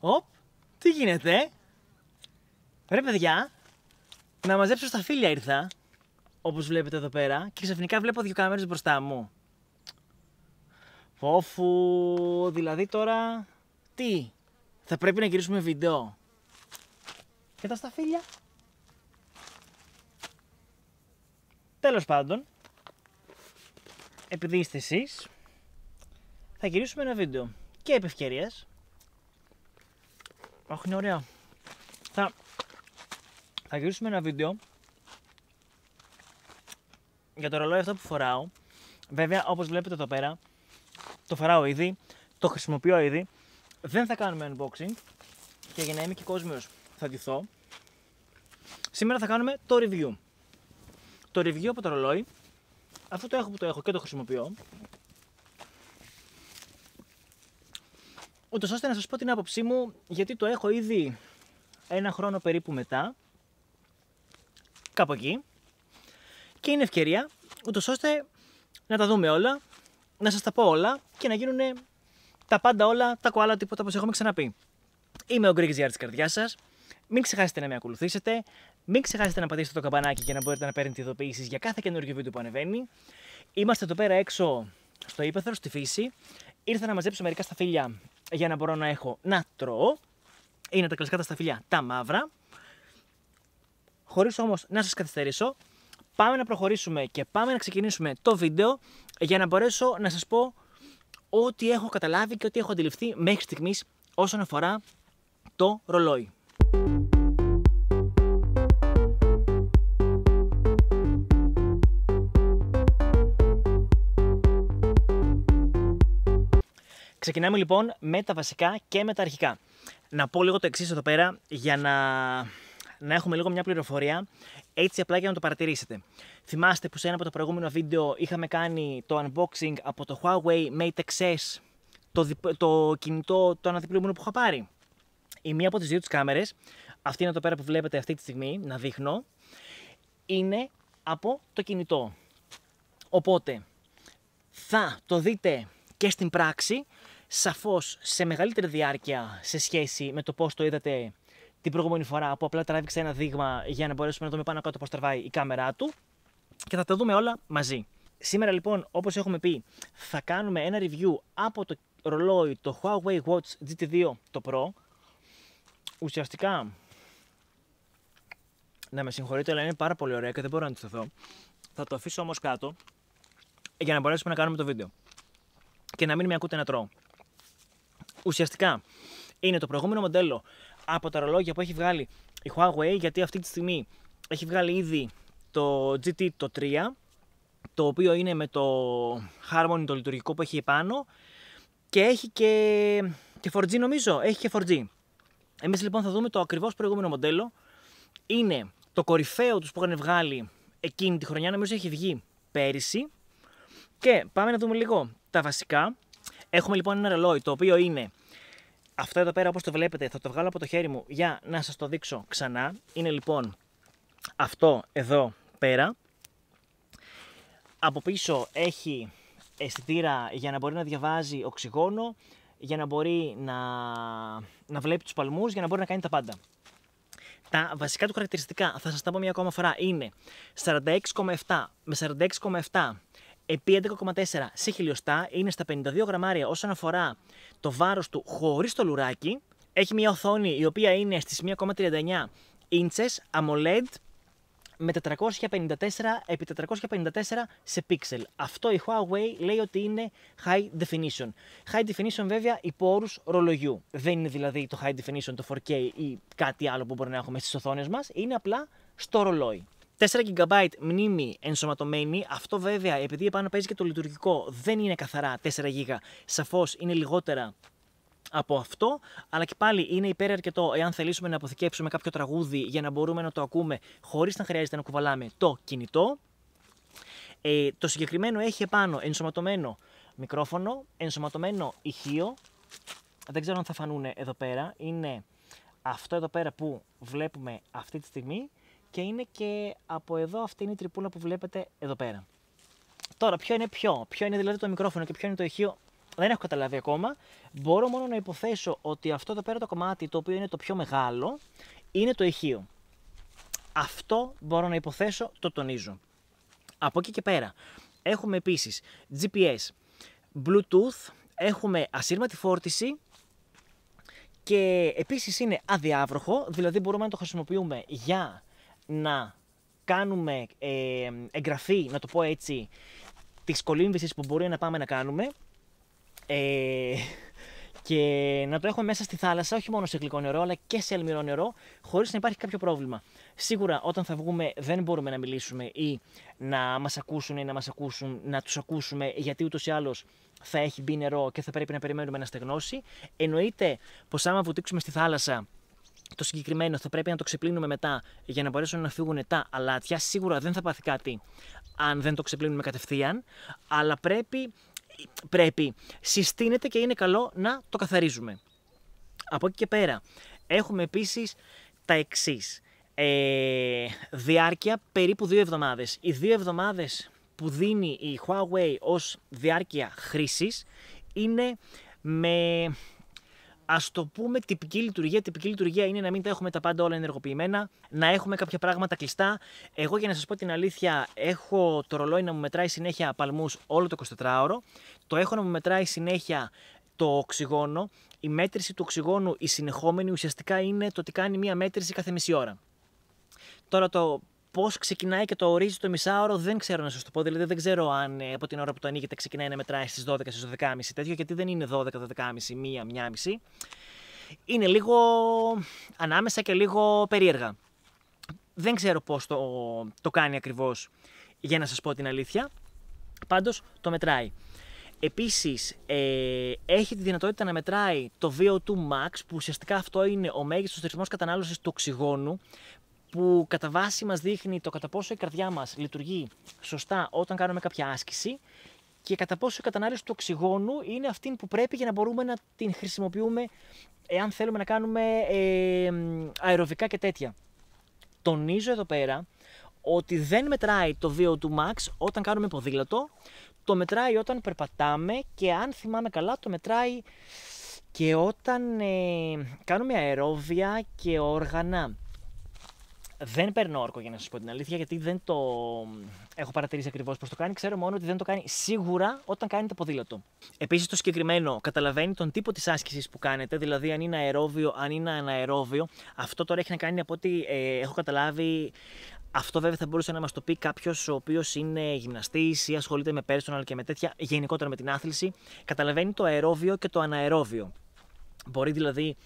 Οπ, τι γίνεται. Ρε παιδιά, να μαζέψω στα φίλια ήρθα, όπως βλέπετε εδώ πέρα, και ξαφνικά βλέπω δύο κάμερες μπροστά μου. Φόφου, δηλαδή τώρα, τι, θα πρέπει να γυρίσουμε βίντεο. Και τα στα φίλια. Τέλος πάντων, επειδή είστε εσείς, θα γυρίσουμε ένα βίντεο. Και επί ευκαιρίας. Αχ, είναι ωραία. Θα, θα γυρίσουμε ένα βίντεο για το ρολόι αυτό που φοράω. Βέβαια, όπως βλέπετε εδώ πέρα, το φοράω ήδη, το χρησιμοποιώ ήδη. Δεν θα κάνουμε unboxing και για να είμαι και κόσμιος θα ντυθώ. Σήμερα θα κάνουμε το review. Το review από το ρολόι αυτό το έχω που το έχω και το χρησιμοποιώ. Ούτως ώστε να σας πω την άποψή μου, γιατί το έχω ήδη ένα χρόνο περίπου μετά, κάπου εκεί, και είναι ευκαιρία, ούτως ώστε να τα δούμε όλα, να σας τα πω όλα και να γίνουν τα πάντα όλα, τα κουάλα τίποτα όπως έχουμε ξαναπεί. Είμαι ο Greek GR της καρδιάς σας. Μην ξεχάσετε να με ακολουθήσετε, μην ξεχάσετε να πατήσετε το καμπανάκι για να μπορείτε να παίρνετε ειδοποιήσεις για κάθε καινούργιο βίντεο που ανεβαίνει. Είμαστε εδώ πέρα έξω στο ύπεθρο, στη φύση. Ήρθα να μαζέψω μερικά σταφύλια για να μπορώ να έχω να τρώω. Είναι τα κλασικά τα σταφύλια τα μαύρα. Χωρίς όμως να σας καθυστερήσω, πάμε να προχωρήσουμε και πάμε να ξεκινήσουμε το βίντεο για να μπορέσω να σας πω ό,τι έχω καταλάβει και ό,τι έχω αντιληφθεί μέχρι στιγμής όσον αφορά το ρολόι. Ξεκινάμε λοιπόν με τα βασικά και με τα αρχικά. Να πω λίγο το εξής εδώ πέρα για να, να έχουμε λίγο μια πληροφορία έτσι απλά για να το παρατηρήσετε. Θυμάστε που σε ένα από τα προηγούμενα βίντεο είχαμε κάνει το unboxing από το Huawei Mate XS, το, το κινητό το αναδιπλούμενο που είχα πάρει. Η μία από τις δύο τις κάμερες, αυτή είναι εδώ πέρα που βλέπετε αυτή τη στιγμή, να δείχνω, είναι από το κινητό. Οπότε θα το δείτε και στην πράξη σαφώς σε μεγαλύτερη διάρκεια σε σχέση με το πώς το είδατε την προηγούμενη φορά που απλά τράβηξε ένα δείγμα για να μπορέσουμε να δούμε πάνω κάτω πώς τραβάει η κάμερά του και θα τα δούμε όλα μαζί. Σήμερα λοιπόν, όπως έχουμε πει, θα κάνουμε ένα review από το ρολόι το Huawei Watch GT2 το Pro. Ουσιαστικά, να με συγχωρείτε, αλλά είναι πάρα πολύ ωραία και δεν μπορώ να αντισταθώ. Θα το αφήσω όμως κάτω για να μπορέσουμε να κάνουμε το βίντεο και να μην με ακούτε να τρώω. Ουσιαστικά είναι το προηγούμενο μοντέλο από τα ρολόγια που έχει βγάλει η Huawei, γιατί αυτή τη στιγμή έχει βγάλει ήδη το GT το 3, το οποίο είναι με το Harmony το λειτουργικό που έχει επάνω και έχει και, και 4G νομίζω, έχει και 4G. Εμείς λοιπόν θα δούμε το ακριβώς προηγούμενο μοντέλο, είναι το κορυφαίο τους που είχαν βγάλει εκείνη τη χρονιά, νομίζω έχει βγει πέρυσι και πάμε να δούμε λίγο τα βασικά, Έχουμε λοιπόν ένα ρολόι το οποίο είναι αυτό εδώ πέρα όπως το βλέπετε θα το βγάλω από το χέρι μου για να σας το δείξω ξανά. Είναι λοιπόν αυτό εδώ πέρα. Από πίσω έχει αισθητήρα για να μπορεί να διαβάζει οξυγόνο, για να μπορεί να, να βλέπει τους παλμούς, για να μπορεί να κάνει τα πάντα. Τα βασικά του χαρακτηριστικά, θα σας τα πω μια ακόμα φορά, είναι 46,7 με 46,7 επί 11,4 σε χιλιοστά, είναι στα 52 γραμμάρια όσον αφορά το βάρος του χωρίς το λουράκι. Έχει μια οθόνη η οποία είναι στις 1,39 ίντσες AMOLED με 454 επί 454 σε πίξελ. Αυτό η Huawei λέει ότι είναι high definition. High definition βέβαια υπό όρους ρολογιού. Δεν είναι δηλαδή το high definition, το 4K ή κάτι άλλο που μπορεί να έχουμε στις οθόνες μας. Είναι απλά στο ρολόι. 4 GB μνήμη ενσωματωμένη. Αυτό βέβαια, επειδή επάνω παίζει και το λειτουργικό, δεν είναι καθαρά 4 GB. Σαφώς είναι λιγότερα από αυτό, αλλά και πάλι είναι υπέρ αρκετό εάν θελήσουμε να αποθηκεύσουμε κάποιο τραγούδι για να μπορούμε να το ακούμε χωρίς να χρειάζεται να κουβαλάμε το κινητό. Ε, το συγκεκριμένο έχει επάνω ενσωματωμένο μικρόφωνο, ενσωματωμένο ηχείο. Δεν ξέρω αν θα φανούν εδώ πέρα. Είναι αυτό εδώ πέρα που βλέπουμε αυτή τη στιγμή και είναι και από εδώ αυτή είναι η τρυπούλα που βλέπετε εδώ πέρα. Τώρα, ποιο είναι ποιο, ποιο είναι δηλαδή το μικρόφωνο και ποιο είναι το ηχείο, δεν έχω καταλάβει ακόμα. Μπορώ μόνο να υποθέσω ότι αυτό εδώ πέρα το κομμάτι το οποίο είναι το πιο μεγάλο είναι το ηχείο. Αυτό μπορώ να υποθέσω, το τονίζω. Από εκεί και πέρα έχουμε επίσης GPS, Bluetooth, έχουμε ασύρματη φόρτιση και επίσης είναι αδιάβροχο, δηλαδή μπορούμε να το χρησιμοποιούμε για να κάνουμε ε, εγγραφή, να το πω έτσι, της κολύμβησης που μπορεί να πάμε να κάνουμε ε, και να το έχουμε μέσα στη θάλασσα, όχι μόνο σε γλυκό νερό, αλλά και σε αλμυρό νερό, χωρίς να υπάρχει κάποιο πρόβλημα. Σίγουρα όταν θα βγούμε δεν μπορούμε να μιλήσουμε ή να μας ακούσουν ή να μας ακούσουν, να τους ακούσουμε, γιατί ούτως ή άλλως θα έχει μπει νερό και θα πρέπει να περιμένουμε να στεγνώσει. Εννοείται πως άμα βουτήξουμε στη θάλασσα το συγκεκριμένο θα πρέπει να το ξεπλύνουμε μετά για να μπορέσουν να φύγουν τα αλάτια. Σίγουρα δεν θα πάθει κάτι αν δεν το ξεπλύνουμε κατευθείαν, αλλά πρέπει, πρέπει, συστήνεται και είναι καλό να το καθαρίζουμε. Από εκεί και πέρα έχουμε επίσης τα εξής. Ε, διάρκεια περίπου δύο εβδομάδες. Οι δύο εβδομάδες που δίνει η Huawei ως διάρκεια χρήσης είναι με ας το πούμε τυπική λειτουργία. Τυπική λειτουργία είναι να μην τα έχουμε τα πάντα όλα ενεργοποιημένα, να έχουμε κάποια πράγματα κλειστά. Εγώ για να σας πω την αλήθεια, έχω το ρολόι να μου μετράει συνέχεια παλμούς όλο το 24ωρο. Το έχω να μου μετράει συνέχεια το οξυγόνο. Η μέτρηση του οξυγόνου, η συνεχόμενη, ουσιαστικά είναι το ότι κάνει μία μέτρηση κάθε μισή ώρα. Τώρα το πώς ξεκινάει και το ορίζει το μισάωρο, δεν ξέρω να σας το πω. Δηλαδή, δεν ξέρω αν ε, από την ώρα που το ανοίγετε ξεκινάει να μετράει στις 12 στι 12.30 τέτοιο, γιατί δεν είναι 12, 12.30, μία, 1.30. Είναι λίγο ανάμεσα και λίγο περίεργα. Δεν ξέρω πώς το, το κάνει ακριβώς για να σας πω την αλήθεια. Πάντως το μετράει. Επίσης, ε, έχει τη δυνατότητα να μετράει το VO2 max, που ουσιαστικά αυτό είναι ο μέγιστος ρυθμός κατανάλωσης του οξυγόνου, που κατά βάση μας δείχνει το κατά πόσο η καρδιά μας λειτουργεί σωστά όταν κάνουμε κάποια άσκηση και κατά πόσο η κατανάλωση του οξυγόνου είναι αυτή που πρέπει για να μπορούμε να την χρησιμοποιούμε εάν θέλουμε να κάνουμε ε, αεροβικά και τέτοια. Τονίζω εδώ πέρα ότι δεν μετράει το βίο του max όταν κάνουμε ποδήλατο, το μετράει όταν περπατάμε και αν θυμάμαι καλά το μετράει και όταν ε, κάνουμε αερόβια και όργανα. Δεν παίρνω όρκο για να σας πω την αλήθεια, γιατί δεν το έχω παρατηρήσει ακριβώς πώς το κάνει. Ξέρω μόνο ότι δεν το κάνει σίγουρα όταν κάνει το ποδήλατο. Επίσης, το συγκεκριμένο καταλαβαίνει τον τύπο της άσκησης που κάνετε, δηλαδή αν είναι αερόβιο, αν είναι αναερόβιο. Αυτό τώρα έχει να κάνει από ό,τι ε, έχω καταλάβει. Αυτό βέβαια θα μπορούσε να μας το πει κάποιος ο οποίος είναι γυμναστής ή ασχολείται με personal και με τέτοια, γενικότερα με την άθληση. Καταλαβαίνει το αερόβιο και το αναερόβιο. Μπορεί δηλαδή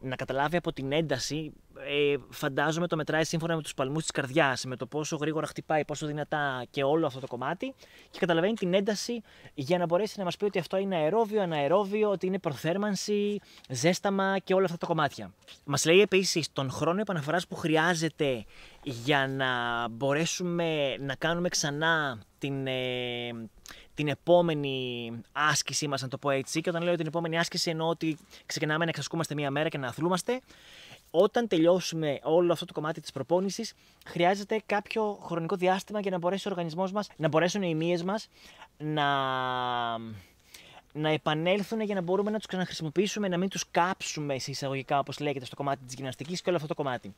να καταλάβει από την ένταση, ε, φαντάζομαι το μετράει σύμφωνα με τους παλμούς της καρδιάς, με το πόσο γρήγορα χτυπάει, πόσο δυνατά και όλο αυτό το κομμάτι. Και καταλαβαίνει την ένταση για να μπορέσει να μας πει ότι αυτό είναι αερόβιο, αναερόβιο, ότι είναι προθέρμανση, ζέσταμα και όλα αυτά τα κομμάτια. Μας λέει επίσης τον χρόνο επαναφοράς που χρειάζεται για να μπορέσουμε να κάνουμε ξανά την, ε, την επόμενη άσκησή μας, να το πω έτσι. Και όταν λέω την επόμενη άσκηση, εννοώ ότι ξεκινάμε να εξασκούμαστε μία μέρα και να αθλούμαστε. Όταν τελειώσουμε όλο αυτό το κομμάτι της προπόνησης, χρειάζεται κάποιο χρονικό διάστημα για να μπορέσει ο οργανισμός μας, να μπορέσουν οι μύε μας να να επανέλθουν για να μπορούμε να τους ξαναχρησιμοποιήσουμε, να μην τους κάψουμε εισαγωγικά, όπως λέγεται, στο κομμάτι της γυμναστικής και όλο αυτό το κομμάτι.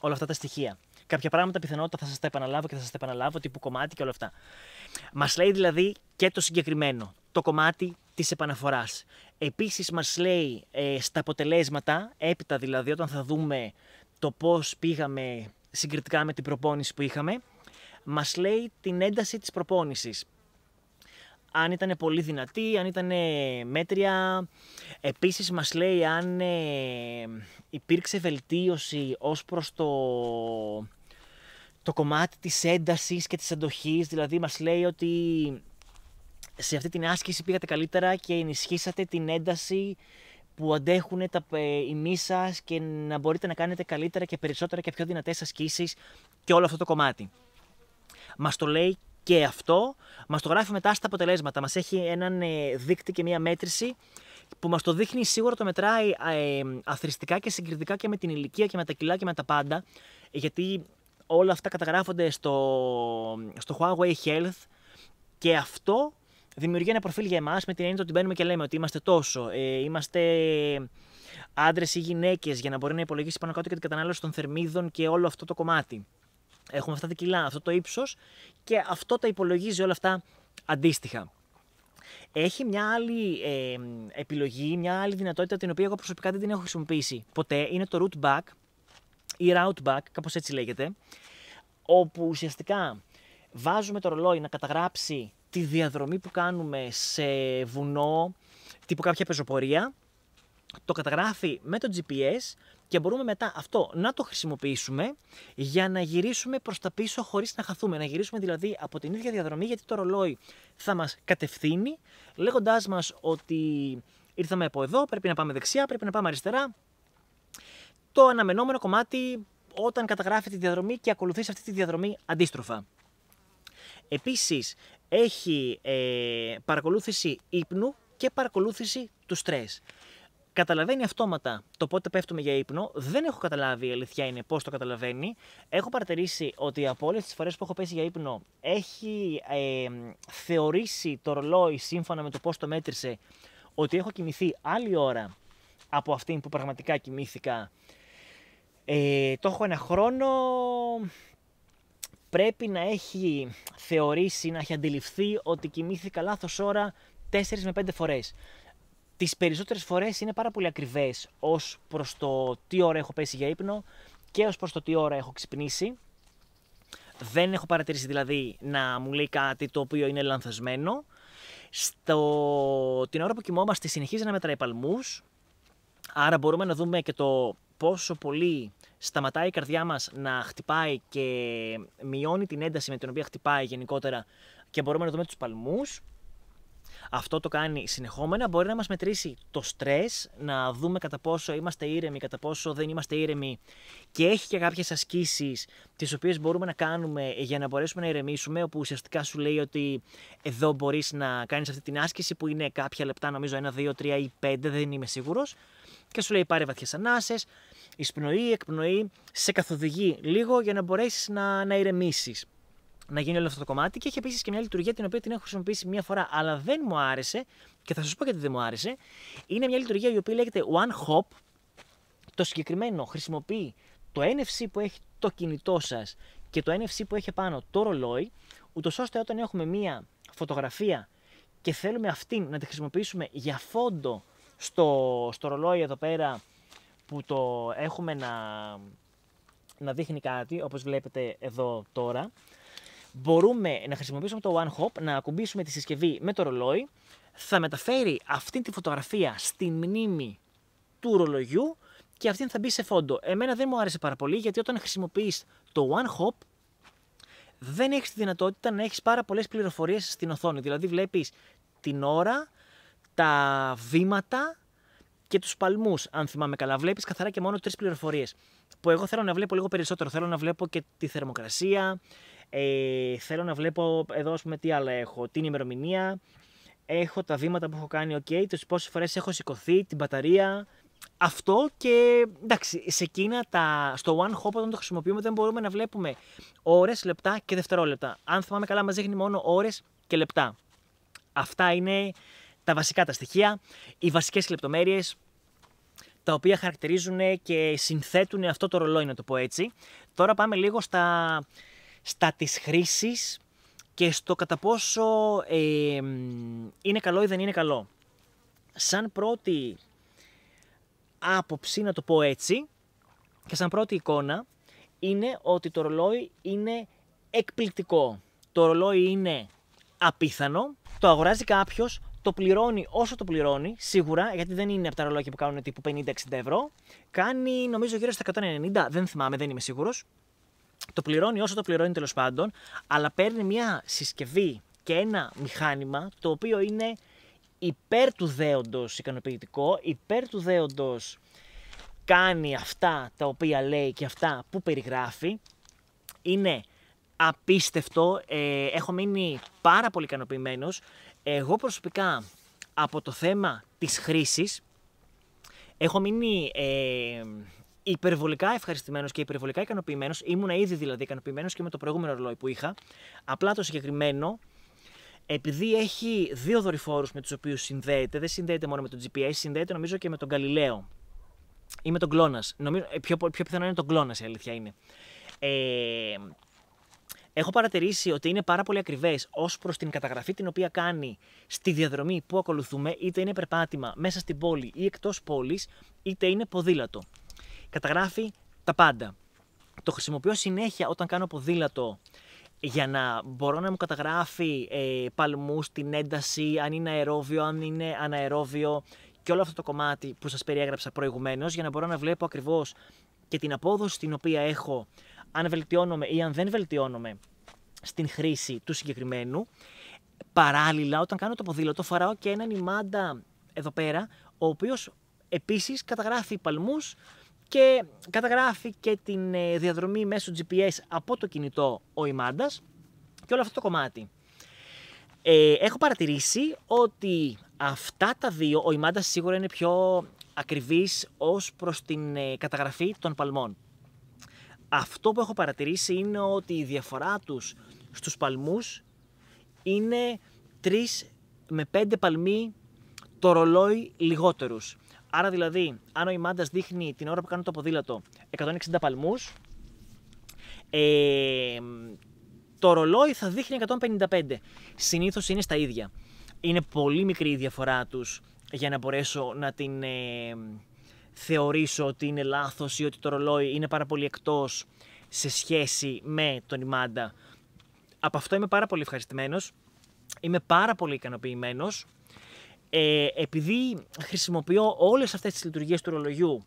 Όλα αυτά τα στοιχεία κάποια πράγματα πιθανότητα θα σας τα επαναλάβω και θα σας τα επαναλάβω, τύπου κομμάτι και όλα αυτά. Μας λέει δηλαδή και το συγκεκριμένο, το κομμάτι της επαναφοράς. Επίσης, μας λέει ε, στα αποτελέσματα, έπειτα δηλαδή, όταν θα δούμε το πώς πήγαμε συγκριτικά με την προπόνηση που είχαμε, μας λέει την ένταση της προπόνησης. Αν ήταν πολύ δυνατή, αν ήταν μέτρια. Επίσης μας λέει αν ε, υπήρξε βελτίωση ως προς το το κομμάτι της έντασης και της αντοχής, δηλαδή μας λέει ότι σε αυτή την άσκηση πήγατε καλύτερα και ενισχύσατε την ένταση που αντέχουν τα ε, ημί σας και να μπορείτε να κάνετε καλύτερα και περισσότερα και πιο δυνατές ασκήσεις και όλο αυτό το κομμάτι. Μας το λέει και αυτό, μας το γράφει μετά στα αποτελέσματα, μας έχει έναν ε, δείκτη και μία μέτρηση που μας το δείχνει σίγουρα το μετράει ε, αθρηστικά και συγκριτικά και με την ηλικία και με τα κιλά και με τα πάντα γιατί όλα αυτά καταγράφονται στο, στο Huawei Health και αυτό δημιουργεί ένα προφίλ για εμάς με την έννοια ότι μπαίνουμε και λέμε ότι είμαστε τόσο, ε, είμαστε άντρες ή γυναίκες για να μπορεί να υπολογίσει πάνω κάτω και την κατανάλωση των θερμίδων και όλο αυτό το κομμάτι. Έχουμε αυτά τα κιλά, αυτό το ύψος και αυτό τα υπολογίζει όλα αυτά αντίστοιχα. Έχει μια άλλη ε, επιλογή, μια άλλη δυνατότητα την οποία εγώ προσωπικά δεν την έχω χρησιμοποιήσει ποτέ. Είναι το root back, ή route back, κάπως έτσι λέγεται, όπου ουσιαστικά βάζουμε το ρολόι να καταγράψει τη διαδρομή που κάνουμε σε βουνό, τύπου κάποια πεζοπορία, το καταγράφει με το GPS και μπορούμε μετά αυτό να το χρησιμοποιήσουμε για να γυρίσουμε προς τα πίσω χωρίς να χαθούμε. Να γυρίσουμε δηλαδή από την ίδια διαδρομή γιατί το ρολόι θα μας κατευθύνει λέγοντάς μας ότι ήρθαμε από εδώ, πρέπει να πάμε δεξιά, πρέπει να πάμε αριστερά το αναμενόμενο κομμάτι όταν καταγράφει τη διαδρομή και ακολουθείς αυτή τη διαδρομή αντίστροφα. Επίσης, έχει ε, παρακολούθηση ύπνου και παρακολούθηση του στρες. Καταλαβαίνει αυτόματα το πότε πέφτουμε για ύπνο. Δεν έχω καταλάβει, η αλήθεια είναι, πώς το καταλαβαίνει. Έχω παρατηρήσει ότι από όλες τις φορές που έχω πέσει για ύπνο, έχει ε, θεωρήσει το ρολόι σύμφωνα με το πώς το μέτρησε ότι έχω κοιμηθεί άλλη ώρα από αυτήν που πραγματικά κοιμήθηκα ε, το έχω ένα χρόνο, πρέπει να έχει θεωρήσει, να έχει αντιληφθεί ότι κοιμήθηκα λάθος ώρα 4 με 5 φορές. Τις περισσότερες φορές είναι πάρα πολύ ακριβές ως προς το τι ώρα έχω πέσει για ύπνο και ως προς το τι ώρα έχω ξυπνήσει. Δεν έχω παρατηρήσει δηλαδή να μου λέει κάτι το οποίο είναι λανθασμένο. Στο... Την ώρα που κοιμόμαστε συνεχίζει να μετράει παλμούς, άρα μπορούμε να δούμε και το πόσο πολύ σταματάει η καρδιά μας να χτυπάει και μειώνει την ένταση με την οποία χτυπάει γενικότερα και μπορούμε να δούμε τους παλμούς. Αυτό το κάνει συνεχόμενα, μπορεί να μας μετρήσει το στρες, να δούμε κατά πόσο είμαστε ήρεμοι, κατά πόσο δεν είμαστε ήρεμοι και έχει και κάποιες ασκήσεις τις οποίες μπορούμε να κάνουμε για να μπορέσουμε να ηρεμήσουμε, όπου ουσιαστικά σου λέει ότι εδώ μπορείς να κάνεις αυτή την άσκηση που είναι κάποια λεπτά, νομίζω 1, 2, 3 ή 5, δεν είμαι σίγουρος και σου λέει πάρε βαθιές ανάσες, εισπνοή, εκπνοή, σε καθοδηγεί λίγο για να μπορέσεις να, να ηρεμήσεις. Να γίνει όλο αυτό το κομμάτι και έχει επίσης και μια λειτουργία την οποία την έχω χρησιμοποιήσει μία φορά, αλλά δεν μου άρεσε και θα σας πω γιατί δεν μου άρεσε. Είναι μια λειτουργία η οποία λέγεται One Hop. Το συγκεκριμένο χρησιμοποιεί το NFC που έχει το κινητό σας και το NFC που έχει πάνω το ρολόι, ούτως ώστε όταν έχουμε μία φωτογραφία και θέλουμε αυτήν να τη χρησιμοποιήσουμε για φόντο στο, στο ρολόι εδώ πέρα που το έχουμε να, να δείχνει κάτι, όπως βλέπετε εδώ τώρα, μπορούμε να χρησιμοποιήσουμε το One Hop, να ακουμπήσουμε τη συσκευή με το ρολόι, θα μεταφέρει αυτή τη φωτογραφία στη μνήμη του ρολογιού και αυτή θα μπει σε φόντο. Εμένα δεν μου άρεσε πάρα πολύ γιατί όταν χρησιμοποιείς το One Hop, δεν έχεις τη δυνατότητα να έχεις πάρα πολλές πληροφορίες στην οθόνη. Δηλαδή βλέπεις την ώρα, τα βήματα, και τους παλμούς, αν θυμάμαι καλά. Βλέπεις καθαρά και μόνο τρεις πληροφορίες. Που εγώ θέλω να βλέπω λίγο περισσότερο. Θέλω να βλέπω και τη θερμοκρασία. Ε, θέλω να βλέπω εδώ, ας πούμε, τι άλλα έχω. Την ημερομηνία. Έχω τα βήματα που έχω κάνει. Οκ, okay, τις πόσες φορές έχω σηκωθεί, την μπαταρία. Αυτό και εντάξει, σε εκείνα τα, στο one hop όταν το χρησιμοποιούμε δεν μπορούμε να βλέπουμε ώρες, λεπτά και δευτερόλεπτα. Αν θυμάμαι καλά, μας δείχνει μόνο ώρες και λεπτά. Αυτά είναι τα βασικά τα στοιχεία, οι βασικές λεπτομέρειες, τα οποία χαρακτηρίζουν και συνθέτουν αυτό το ρολόι, να το πω έτσι. Τώρα πάμε λίγο στα, στα της χρήσεις και στο κατά πόσο είναι καλό ή δεν είναι καλό. Σαν πρώτη άποψη, να το πω έτσι, και σαν πρώτη εικόνα, είναι ότι το ρολόι είναι εκπληκτικό. Το ρολόι είναι απίθανο, το αγοράζει κάποιος το πληρώνει όσο το πληρώνει, σίγουρα, γιατί δεν είναι από τα ρολόγια που κάνουν τύπου 50-60 ευρώ. Κάνει νομίζω γύρω στα 190, δεν θυμάμαι, δεν είμαι σίγουρος. Το πληρώνει όσο το πληρώνει τέλος πάντων, αλλά παίρνει μια συσκευή και ένα μηχάνημα το οποίο είναι υπέρ του ικανοποιητικό, υπέρ του δέοντος κάνει αυτά τα οποία λέει και αυτά που περιγράφει. Είναι απίστευτο, ε, έχω μείνει πάρα πολύ ικανοποιημένος. Εγώ προσωπικά από το θέμα της χρήσης έχω μείνει ε, υπερβολικά ευχαριστημένος και υπερβολικά ικανοποιημένος. Ήμουν ήδη δηλαδή ικανοποιημένος και με το προηγούμενο ρολόι που είχα. Απλά το συγκεκριμένο, επειδή έχει δύο δορυφόρους με τους οποίους συνδέεται, δεν συνδέεται μόνο με το GPS, συνδέεται νομίζω και με τον Galileo ή με τον Κλώνα. Ε, πιο, πιο πιθανό είναι τον Κλώνα η αλήθεια είναι. Ε, Έχω παρατηρήσει ότι είναι πάρα πολύ ακριβές ως προς την καταγραφή την οποία κάνει στη διαδρομή που ακολουθούμε, είτε είναι περπάτημα μέσα στην πόλη ή εκτός πόλης, είτε είναι ποδήλατο. Καταγράφει τα πάντα. Το χρησιμοποιώ συνέχεια όταν κάνω ποδήλατο για να μπορώ να μου καταγράφει ε, παλμούς, την ένταση, αν είναι αερόβιο, αν είναι αναερόβιο και όλο αυτό το κομμάτι που σας περιέγραψα προηγουμένως για να μπορώ να βλέπω ακριβώς και την απόδοση την οποία έχω αν βελτιώνομαι ή αν δεν βελτιώνομαι στην χρήση του συγκεκριμένου. Παράλληλα, όταν κάνω το ποδήλατο, φοράω και έναν ημάντα εδώ πέρα, ο οποίος επίσης καταγράφει παλμούς και καταγράφει και την ε, διαδρομή μέσω GPS από το κινητό ο ημάντας και όλο αυτό το κομμάτι. Ε, έχω παρατηρήσει ότι αυτά τα δύο, ο Ιμάντας σίγουρα είναι πιο ακριβής ως προς την ε, καταγραφή των παλμών. Αυτό που έχω παρατηρήσει είναι ότι η διαφορά τους στους παλμούς είναι 3 με 5 παλμοί το ρολόι λιγότερους. Άρα δηλαδή, αν ο Ιμάντας δείχνει την ώρα που κάνω το ποδήλατο 160 παλμούς, ε, το ρολόι θα δείχνει 155. Συνήθως είναι στα ίδια. Είναι πολύ μικρή η διαφορά τους για να μπορέσω να την ε, θεωρήσω ότι είναι λάθος ή ότι το ρολόι είναι πάρα πολύ εκτός σε σχέση με τον ημάντα Από αυτό είμαι πάρα πολύ ευχαριστημένος. Είμαι πάρα πολύ ικανοποιημένος. Ε, επειδή χρησιμοποιώ όλες αυτές τις λειτουργίες του ρολογιού,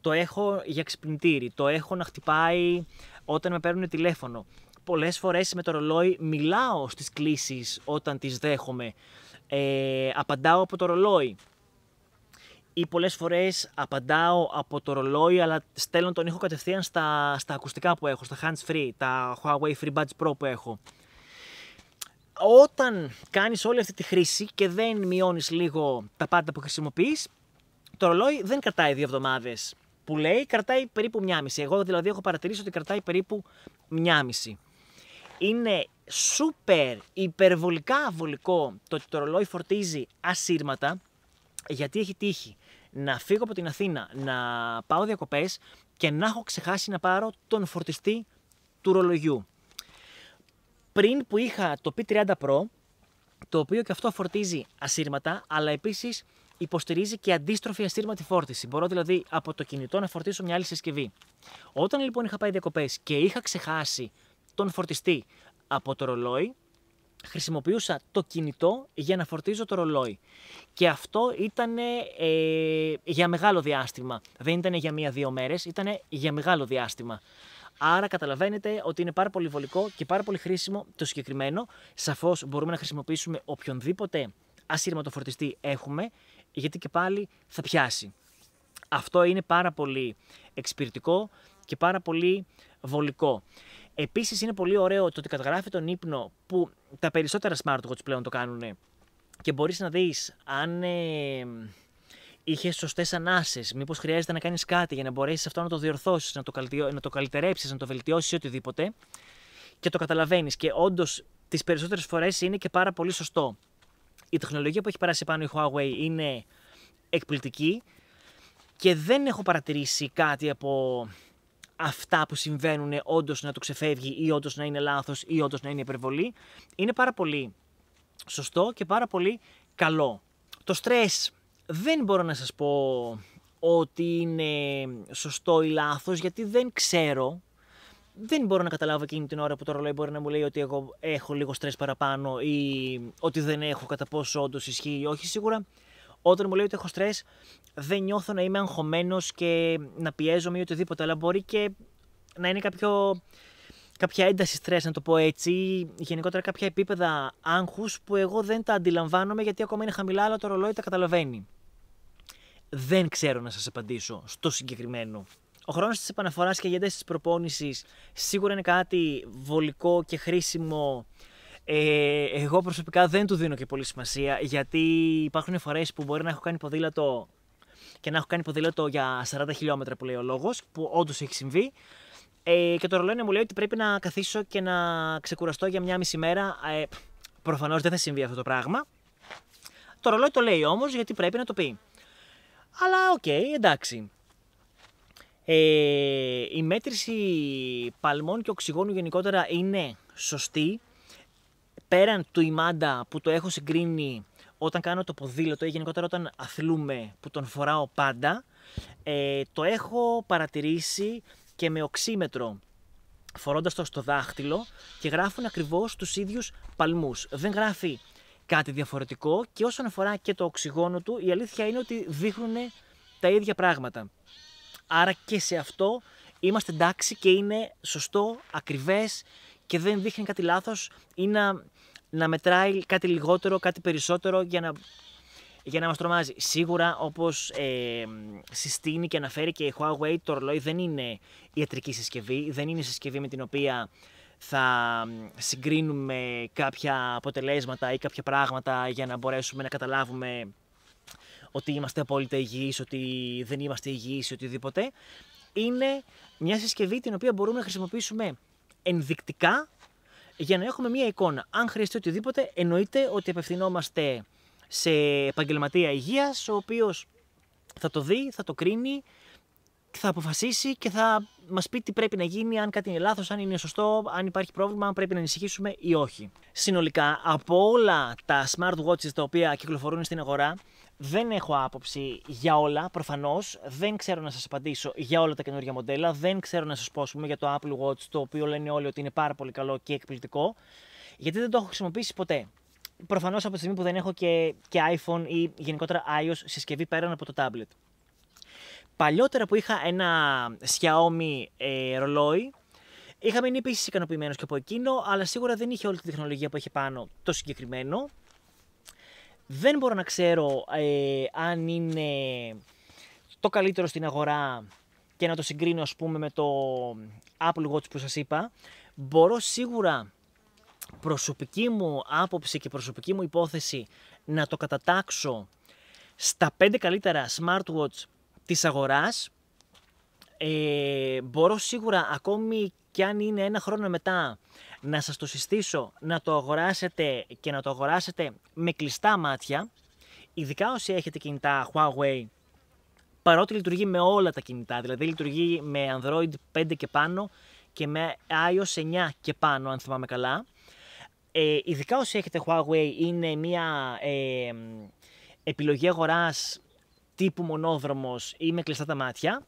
το έχω για ξυπνητήρι, το έχω να χτυπάει όταν με παίρνουν τηλέφωνο, πολλές φορές με το ρολόι μιλάω στις κλήσεις όταν τις δέχομαι. Ε, απαντάω από το ρολόι. Ή πολλές φορές απαντάω από το ρολόι, αλλά στέλνω τον ήχο κατευθείαν στα, στα ακουστικά που έχω, στα hands free, τα Huawei Free Buds Pro που έχω. Όταν κάνεις όλη αυτή τη χρήση και δεν μειώνεις λίγο τα πάντα που χρησιμοποιείς, το ρολόι δεν κρατάει δύο εβδομάδες που λέει κρατάει περίπου μία μισή. Εγώ δηλαδή έχω παρατηρήσει ότι κρατάει περίπου μία μισή είναι σούπερ υπερβολικά αβολικό το ότι το ρολόι φορτίζει ασύρματα γιατί έχει τύχει να φύγω από την Αθήνα, να πάω διακοπές και να έχω ξεχάσει να πάρω τον φορτιστή του ρολογιού. Πριν που είχα το P30 Pro, το οποίο και αυτό φορτίζει ασύρματα, αλλά επίσης υποστηρίζει και αντίστροφη ασύρματη φόρτιση. Μπορώ δηλαδή από το κινητό να φορτίσω μια άλλη συσκευή. Όταν λοιπόν είχα πάει διακοπές και είχα ξεχάσει τον φορτιστή από το ρολόι, χρησιμοποιούσα το κινητό για να φορτίζω το ρολόι. Και αυτό ήταν ε, για μεγάλο διάστημα. Δεν ήταν για μία-δύο μέρες, ήταν για μεγάλο διάστημα. Άρα καταλαβαίνετε ότι είναι πάρα πολύ βολικό και πάρα πολύ χρήσιμο το συγκεκριμένο. Σαφώς μπορούμε να χρησιμοποιήσουμε οποιονδήποτε φορτιστή έχουμε, γιατί και πάλι θα πιάσει. Αυτό είναι πάρα πολύ εξυπηρετικό και πάρα πολύ βολικό. Επίσης είναι πολύ ωραίο το ότι καταγράφει τον ύπνο που τα περισσότερα smartwatch πλέον το κάνουν και μπορείς να δεις αν. Ε, Είχες σωστές ανάσει. Μήπως χρειάζεται να κάνεις κάτι για να μπορέσεις αυτό να το διορθώσεις, να το, καλυτερέψεις, να το καλυτερέψεις, να το βελτιώσεις οτιδήποτε. Και το καταλαβαίνεις. Και όντως τις περισσότερες φορές είναι και πάρα πολύ σωστό. Η τεχνολογία που έχει περάσει πάνω η Huawei είναι εκπληκτική και δεν έχω παρατηρήσει κάτι από αυτά που συμβαίνουν όντως να του ξεφεύγει ή όντως να είναι λάθος ή όντως να είναι υπερβολή. Είναι πάρα πολύ σωστό και πάρα πολύ καλό. Το στρες δεν μπορώ να σας πω ότι είναι σωστό ή λάθος γιατί δεν ξέρω δεν μπορώ να καταλάβω εκείνη την ώρα που το ρολόι μπορεί να μου λέει ότι εγώ έχω λίγο στρες παραπάνω ή ότι δεν έχω κατά πόσο όντως ισχύει ή όχι. Σίγουρα όταν μου λέει ότι έχω στρες, δεν νιώθω να είμαι αγχωμένος και να πιέζομαι ή οτιδήποτε. Αλλά μπορεί και να είναι κάποιο, κάποια ένταση στρες, να το πω έτσι, ή γενικότερα κάποια επίπεδα άγχους που εγώ δεν τα αντιλαμβάνομαι γιατί ακόμα είναι χαμηλά, αλλά το ρολόι τα καταλαβαίνει. Δεν ξέρω να σας απαντήσω στο συγκεκριμένο. Ο χρόνος της επαναφοράς και η ένταση της προπόνησης σίγουρα είναι κάτι βολικό και χρήσιμο ε, εγώ προσωπικά δεν του δίνω και πολύ σημασία γιατί υπάρχουν φορές που μπορεί να έχω κάνει ποδήλατο και να έχω κάνει ποδήλατο για 40 χιλιόμετρα που λέει ο λόγος, που όντως έχει συμβεί. Ε, και το ρολόι μου λέει ότι πρέπει να καθίσω και να ξεκουραστώ για μια μισή μέρα. Ε, Προφανώς δεν θα συμβεί αυτό το πράγμα. Το ρολόι το λέει όμως γιατί πρέπει να το πει. Αλλά οκ, εντάξει. Ε, η μέτρηση παλμών και οξυγόνου γενικότερα είναι σωστή πέραν του ημάντα που το έχω συγκρίνει όταν κάνω το ποδήλατο ή γενικότερα όταν αθλούμε που τον φοράω πάντα, ε, το έχω παρατηρήσει και με οξύμετρο φορώντας το στο δάχτυλο και γράφουν ακριβώς τους ίδιους παλμούς. Δεν γράφει κάτι διαφορετικό και όσον αφορά και το οξυγόνο του, η αλήθεια είναι ότι δείχνουν τα ίδια πράγματα. Άρα και σε αυτό είμαστε εντάξει και είναι σωστό, ακριβές και δεν δείχνει κάτι λάθος ή να να μετράει κάτι λιγότερο, κάτι περισσότερο για να, για να μας τρομάζει. Σίγουρα όπως ε, συστήνει και αναφέρει και η Huawei, το ρολόι δεν είναι ιατρική συσκευή, δεν είναι συσκευή με την οποία θα συγκρίνουμε κάποια αποτελέσματα ή κάποια πράγματα για να μπορέσουμε να καταλάβουμε ότι είμαστε απόλυτα υγιείς, ότι δεν είμαστε υγιείς ή οτιδήποτε. Είναι μια συσκευή την οποία μπορούμε να χρησιμοποιήσουμε ενδεικτικά για να έχουμε μία εικόνα. Αν χρειαστεί οτιδήποτε, εννοείται ότι απευθυνόμαστε σε επαγγελματία υγείας, ο οποίος θα το δει, θα το κρίνει, θα αποφασίσει και θα μας πει τι πρέπει να γίνει, αν κάτι είναι λάθος, αν είναι σωστό, αν υπάρχει πρόβλημα, αν πρέπει να ανησυχήσουμε ή όχι. Συνολικά, από όλα τα smartwatches τα οποία κυκλοφορούν στην αγορά, δεν έχω άποψη για όλα, προφανώς. Δεν ξέρω να σας απαντήσω για όλα τα καινούργια μοντέλα. Δεν ξέρω να σας πω, πούμε, για το Apple Watch, το οποίο λένε όλοι ότι είναι πάρα πολύ καλό και εκπληκτικό. Γιατί δεν το έχω χρησιμοποιήσει ποτέ. Προφανώς από τη στιγμή που δεν έχω και, και iPhone ή γενικότερα iOS συσκευή πέραν από το tablet. Παλιότερα που είχα ένα Xiaomi ε, ρολόι, είχα μείνει επίσης ικανοποιημένος και από εκείνο, αλλά σίγουρα δεν είχε όλη τη τεχνολογία που είχε πάνω το συγκεκριμένο δεν μπορώ να ξέρω ε, αν είναι το καλύτερο στην αγορά και να το συγκρίνω ας πούμε με το Apple Watch που σας είπα. Μπορώ σίγουρα προσωπική μου άποψη και προσωπική μου υπόθεση να το κατατάξω στα 5 καλύτερα smartwatch της αγοράς. Ε, μπορώ σίγουρα ακόμη και αν είναι ένα χρόνο μετά να σας το συστήσω να το αγοράσετε και να το αγοράσετε με κλειστά μάτια, ειδικά όσοι έχετε κινητά Huawei, παρότι λειτουργεί με όλα τα κινητά, δηλαδή λειτουργεί με Android 5 και πάνω και με iOS 9 και πάνω, αν θυμάμαι καλά. Ε, ειδικά όσοι έχετε Huawei, είναι μια ε, επιλογή αγοράς τύπου μονόδρομος ή με κλειστά τα μάτια.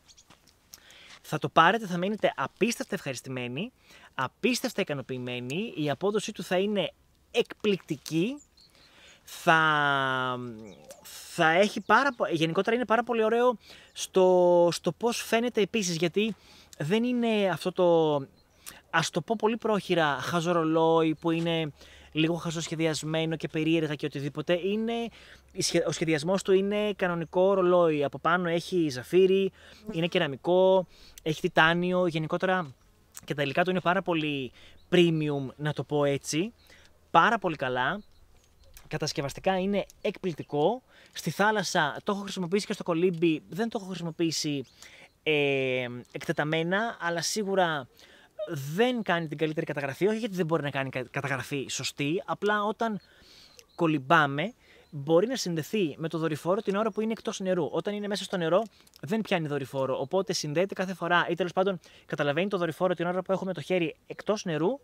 Θα το πάρετε, θα μείνετε απίστευτα ευχαριστημένοι, απίστευτα ικανοποιημένη, η απόδοσή του θα είναι εκπληκτική, θα, θα έχει πάρα γενικότερα είναι πάρα πολύ ωραίο στο, στο πώς φαίνεται επίσης, γιατί δεν είναι αυτό το, ας το πω πολύ πρόχειρα, χαζορολόι που είναι λίγο χαζοσχεδιασμένο και περίεργα και οτιδήποτε. Είναι, ο σχεδιασμός του είναι κανονικό ρολόι. Από πάνω έχει ζαφύρι, είναι κεραμικό, έχει τιτάνιο. Γενικότερα και τα υλικά του είναι πάρα πολύ premium, να το πω έτσι. Πάρα πολύ καλά. Κατασκευαστικά είναι εκπληκτικό. Στη θάλασσα το έχω χρησιμοποιήσει και στο κολύμπι. Δεν το έχω χρησιμοποιήσει ε, εκτεταμένα, αλλά σίγουρα δεν κάνει την καλύτερη καταγραφή. Όχι γιατί δεν μπορεί να κάνει καταγραφή σωστή, απλά όταν κολυμπάμε μπορεί να συνδεθεί με το δορυφόρο την ώρα που είναι εκτός νερού. Όταν είναι μέσα στο νερό, δεν πιάνει δορυφόρο. Οπότε συνδέεται κάθε φορά ή τέλος πάντων καταλαβαίνει το δορυφόρο την ώρα που έχουμε το χέρι εκτός νερού.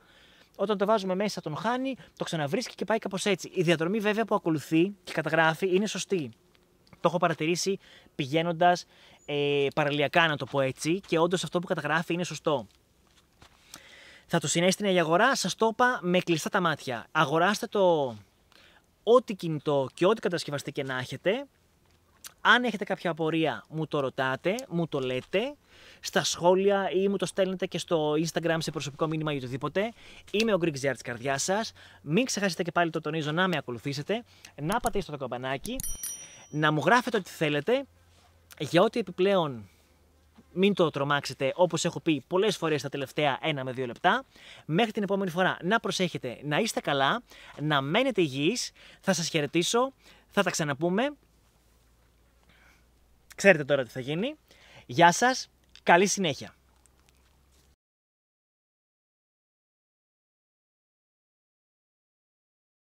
Όταν το βάζουμε μέσα, τον χάνει, το ξαναβρίσκει και πάει κάπως έτσι. Η διαδρομή βέβαια που ακολουθεί και καταγράφει είναι σωστή. Το έχω παρατηρήσει πηγαίνοντας ε, παραλιακά, να το πω έτσι, και όντως αυτό που καταγράφει είναι σωστό. Θα το συνέστηνε η αγορά, σας το είπα με κλειστά τα μάτια. Αγοράστε το ό,τι κινητό και ό,τι κατασκευαστή και να έχετε, αν έχετε κάποια απορία μου το ρωτάτε, μου το λέτε στα σχόλια ή μου το στέλνετε και στο Instagram σε προσωπικό μήνυμα ή οτιδήποτε. Είμαι ο Greek Ziar καρδιά καρδιάς σας. Μην ξεχάσετε και πάλι το τονίζω να με ακολουθήσετε, να πατήσετε το καμπανάκι, να μου γράφετε ό,τι θέλετε για ό,τι επιπλέον μην το τρομάξετε όπως έχω πει πολλές φορές τα τελευταία ένα με δύο λεπτά. Μέχρι την επόμενη φορά να προσέχετε, να είστε καλά, να μένετε υγιείς. Θα σας χαιρετήσω, θα τα ξαναπούμε. Ξέρετε τώρα τι θα γίνει. Γεια σας, καλή συνέχεια.